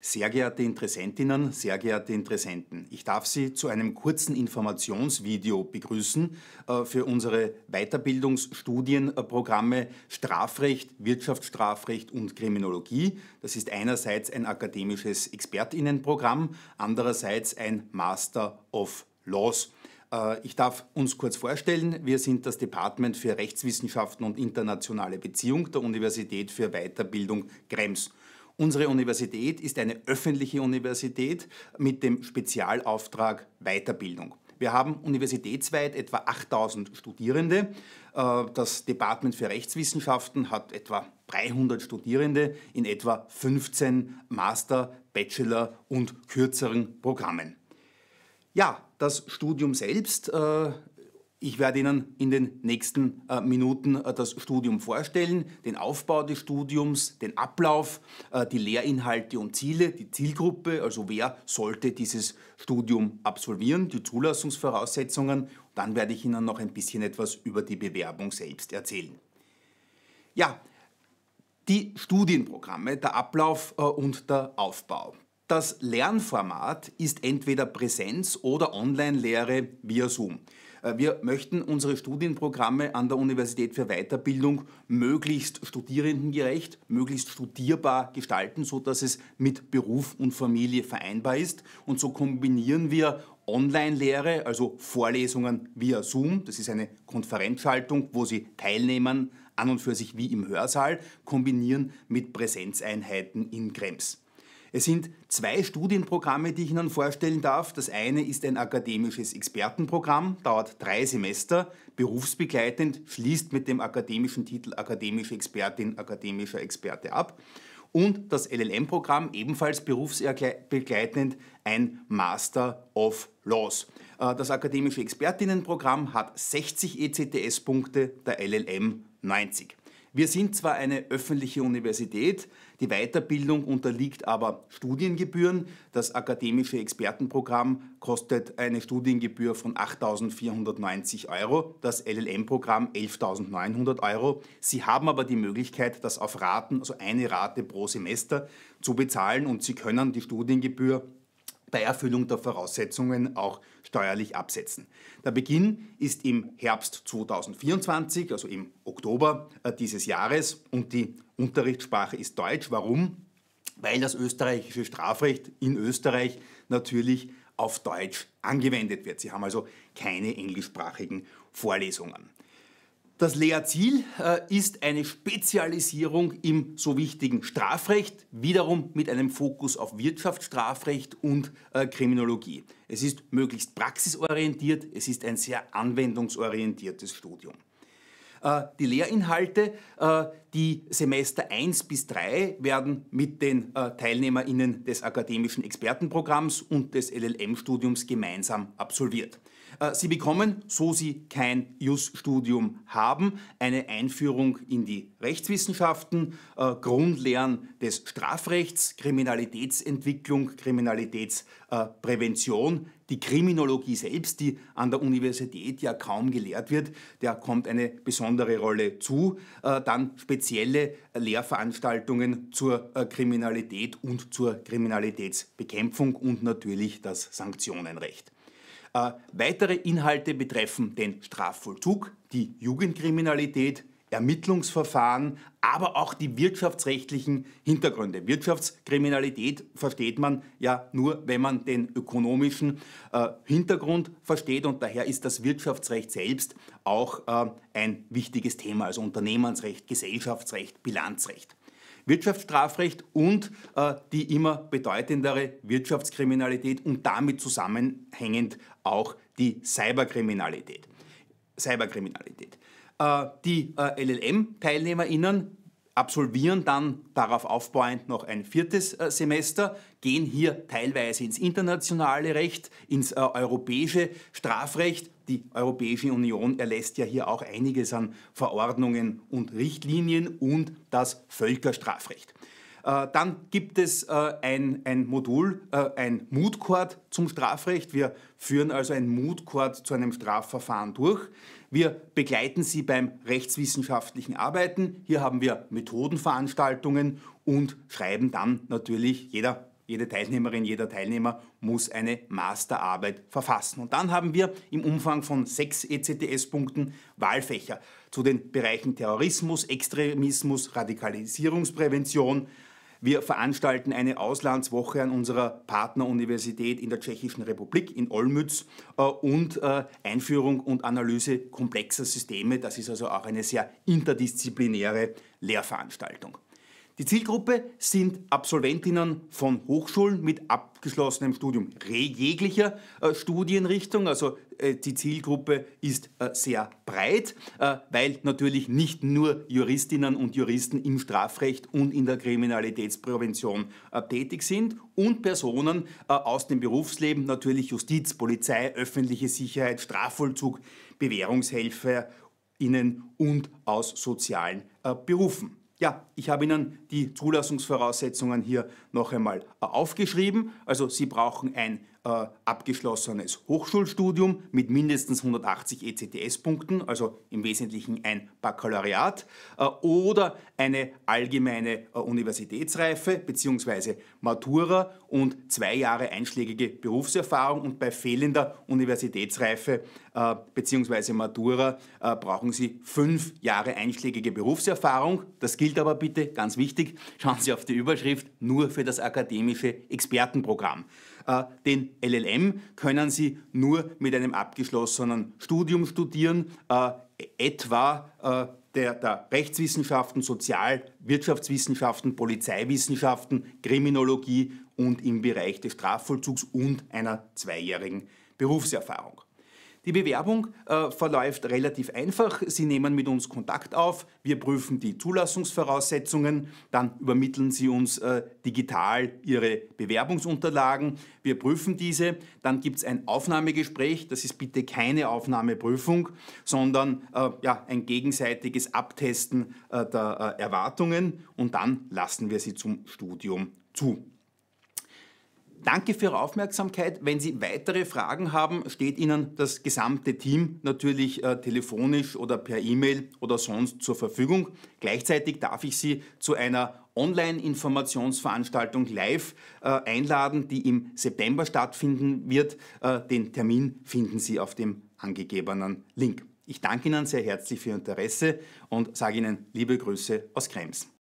Sehr geehrte Interessentinnen, sehr geehrte Interessenten, ich darf Sie zu einem kurzen Informationsvideo begrüßen äh, für unsere Weiterbildungsstudienprogramme Strafrecht, Wirtschaftsstrafrecht und Kriminologie. Das ist einerseits ein akademisches Expertinnenprogramm, andererseits ein Master of Laws. Äh, ich darf uns kurz vorstellen, wir sind das Department für Rechtswissenschaften und internationale Beziehung der Universität für Weiterbildung Krems. Unsere Universität ist eine öffentliche Universität mit dem Spezialauftrag Weiterbildung. Wir haben universitätsweit etwa 8000 Studierende. Äh, das Department für Rechtswissenschaften hat etwa 300 Studierende in etwa 15 Master, Bachelor und kürzeren Programmen. Ja, das Studium selbst äh, ich werde Ihnen in den nächsten äh, Minuten äh, das Studium vorstellen, den Aufbau des Studiums, den Ablauf, äh, die Lehrinhalte und Ziele, die Zielgruppe, also wer sollte dieses Studium absolvieren, die Zulassungsvoraussetzungen. Dann werde ich Ihnen noch ein bisschen etwas über die Bewerbung selbst erzählen. Ja, die Studienprogramme, der Ablauf äh, und der Aufbau. Das Lernformat ist entweder Präsenz- oder Online-Lehre via Zoom. Äh, wir möchten unsere Studienprogramme an der Universität für Weiterbildung möglichst studierendengerecht, möglichst studierbar gestalten, sodass es mit Beruf und Familie vereinbar ist. Und so kombinieren wir Online-Lehre, also Vorlesungen via Zoom, das ist eine Konferenzschaltung, wo Sie teilnehmen, an und für sich wie im Hörsaal, kombinieren mit Präsenzeinheiten in Krems. Es sind zwei Studienprogramme, die ich Ihnen vorstellen darf. Das eine ist ein akademisches Expertenprogramm, dauert drei Semester, berufsbegleitend, schließt mit dem akademischen Titel Akademische Expertin, Akademischer Experte ab. Und das LLM-Programm, ebenfalls berufsbegleitend, ein Master of Laws. Äh, das akademische Expertinnenprogramm hat 60 ECTS-Punkte, der LLM 90. Wir sind zwar eine öffentliche Universität, die Weiterbildung unterliegt aber Studiengebühren. Das akademische Expertenprogramm kostet eine Studiengebühr von 8.490 Euro, das LLM-Programm 11.900 Euro. Sie haben aber die Möglichkeit, das auf Raten, also eine Rate pro Semester, zu bezahlen und Sie können die Studiengebühr bei Erfüllung der Voraussetzungen auch steuerlich absetzen. Der Beginn ist im Herbst 2024, also im Oktober äh, dieses Jahres und die Unterrichtssprache ist Deutsch. Warum? Weil das österreichische Strafrecht in Österreich natürlich auf Deutsch angewendet wird. Sie haben also keine englischsprachigen Vorlesungen. Das Lehrziel äh, ist eine Spezialisierung im so wichtigen Strafrecht, wiederum mit einem Fokus auf Wirtschaftsstrafrecht und äh, Kriminologie. Es ist möglichst praxisorientiert, es ist ein sehr anwendungsorientiertes Studium. Äh, die Lehrinhalte, die Semester 1 bis 3, werden mit den TeilnehmerInnen des akademischen Expertenprogramms und des LLM-Studiums gemeinsam absolviert. Äh, Sie bekommen, so Sie kein Jus-Studium haben, eine Einführung in die Rechtswissenschaften, äh, Grundlehren des Strafrechts, Kriminalitätsentwicklung, Kriminalitätsprävention, die Kriminologie selbst, die an der Universität ja kaum gelehrt wird, der kommt eine besondere Rolle zu. Äh, dann spezielle Lehrveranstaltungen zur Kriminalität und zur Kriminalitätsbekämpfung und natürlich das Sanktionenrecht. Äh, weitere Inhalte betreffen den Strafvollzug, die Jugendkriminalität, Ermittlungsverfahren, aber auch die wirtschaftsrechtlichen Hintergründe. Wirtschaftskriminalität versteht man ja nur, wenn man den ökonomischen äh, Hintergrund versteht und daher ist das Wirtschaftsrecht selbst auch äh, ein wichtiges Thema, also Unternehmensrecht, Gesellschaftsrecht, Bilanzrecht. Wirtschaftsstrafrecht und äh, die immer bedeutendere Wirtschaftskriminalität und damit zusammenhängend auch die Cyberkriminalität. Cyberkriminalität. Äh, die äh, LLM-TeilnehmerInnen absolvieren dann darauf aufbauend noch ein viertes äh, Semester, gehen hier teilweise ins internationale Recht, ins äh, europäische Strafrecht. Die Europäische Union erlässt ja hier auch einiges an Verordnungen und Richtlinien und das Völkerstrafrecht. Äh, dann gibt es äh, ein, ein Modul, äh, ein moot zum Strafrecht. Wir führen also ein moot zu einem Strafverfahren durch. Wir begleiten Sie beim rechtswissenschaftlichen Arbeiten. Hier haben wir Methodenveranstaltungen und schreiben dann natürlich jeder jede Teilnehmerin, jeder Teilnehmer muss eine Masterarbeit verfassen. Und dann haben wir im Umfang von sechs ECTS-Punkten Wahlfächer zu den Bereichen Terrorismus, Extremismus, Radikalisierungsprävention, wir veranstalten eine Auslandswoche an unserer Partneruniversität in der Tschechischen Republik in Olmütz äh, und äh, Einführung und Analyse komplexer Systeme. Das ist also auch eine sehr interdisziplinäre Lehrveranstaltung. Die Zielgruppe sind Absolventinnen von Hochschulen mit abgeschlossenem Studium jeglicher äh, Studienrichtung. Also äh, die Zielgruppe ist äh, sehr breit, äh, weil natürlich nicht nur Juristinnen und Juristen im Strafrecht und in der Kriminalitätsprävention äh, tätig sind und Personen äh, aus dem Berufsleben, natürlich Justiz, Polizei, öffentliche Sicherheit, Strafvollzug, Bewährungshilfe innen und aus sozialen Berufen. Ja, ich habe Ihnen die Zulassungsvoraussetzungen hier noch einmal aufgeschrieben. Also Sie brauchen ein äh, abgeschlossenes Hochschulstudium mit mindestens 180 ECTS-Punkten, also im Wesentlichen ein Baccalaureat, äh, oder eine allgemeine äh, Universitätsreife bzw. Matura und zwei Jahre einschlägige Berufserfahrung. Und bei fehlender Universitätsreife bzw. Matura brauchen Sie fünf Jahre einschlägige Berufserfahrung. Das gilt aber bitte, ganz wichtig, schauen Sie auf die Überschrift, nur für das akademische Expertenprogramm. Den LLM können Sie nur mit einem abgeschlossenen Studium studieren, äh, etwa äh, der, der, Rechtswissenschaften, Sozial-, Wirtschaftswissenschaften, Polizeiwissenschaften, Kriminologie und im Bereich des Strafvollzugs und einer zweijährigen Berufserfahrung. Die Bewerbung äh, verläuft relativ einfach. Sie nehmen mit uns Kontakt auf, wir prüfen die Zulassungsvoraussetzungen, dann übermitteln Sie uns äh, digital Ihre Bewerbungsunterlagen, wir prüfen diese, dann gibt es ein Aufnahmegespräch, das ist bitte keine Aufnahmeprüfung, sondern äh, ja, ein gegenseitiges Abtesten äh, der äh, Erwartungen und dann lassen wir Sie zum Studium zu. Danke für Ihre Aufmerksamkeit. Wenn Sie weitere Fragen haben, steht Ihnen das gesamte Team natürlich äh, telefonisch oder per E-Mail oder sonst zur Verfügung. Gleichzeitig darf ich Sie zu einer Online-Informationsveranstaltung live äh, einladen, die im September stattfinden wird. Äh, den Termin finden Sie auf dem angegebenen Link. Ich danke Ihnen sehr herzlich für Ihr Interesse und sage Ihnen liebe Grüße aus Krems.